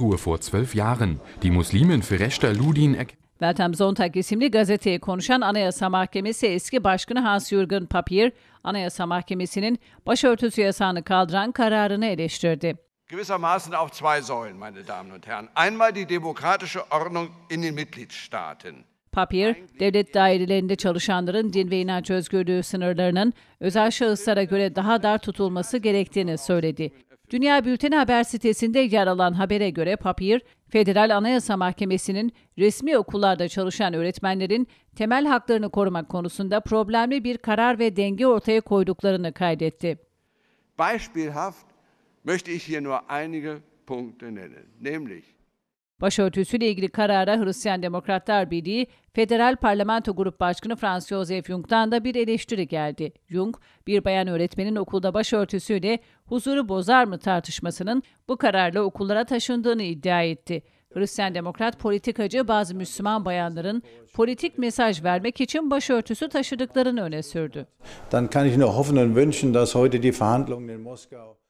Ruhe vor zwölf Jahren. Die Muslimin Fireşta Ludin Meltem Zontak isimli gazeteye konuşan Anayasa Mahkemesi eski başkanı Hans Jürgen Papier, Anayasa Mahkemesi'nin başörtüsü yasağını kaldıran kararını eleştirdi. Gewissermaßen auf zwei Säulen, meine Damen und Herren. Einmal die demokratische Ordnung in den Mitgliedstaaten. Papier, devlet dairelerinde çalışanların din ve inanç özgürlüğü sınırlarının özel şahıslara göre daha dar tutulması gerektiğini söyledi. Dünya Bülten Haber sitesinde yer alan habere göre Papir, Federal Anayasa Mahkemesi'nin resmi okullarda çalışan öğretmenlerin temel haklarını korumak konusunda problemli bir karar ve denge ortaya koyduklarını kaydetti. Beispielhaft möchte ich hier nur einige Punkte nennen, nämlich Başörtüsüyle ilgili karara Hristiyan Demokratlar Birliği Federal Parlamento Grup Başkanı Franz Josef Jung'dan da bir eleştiri geldi. Jung, bir bayan öğretmenin okulda başörtüsüyle huzuru bozar mı tartışmasının bu kararla okullara taşındığını iddia etti. Hristiyan Demokrat politikacı bazı Müslüman bayanların politik mesaj vermek için başörtüsü taşıdıklarını öne sürdü. Dann kann ich nur hoffen und wünschen, dass heute die Verhandlungen in Moskau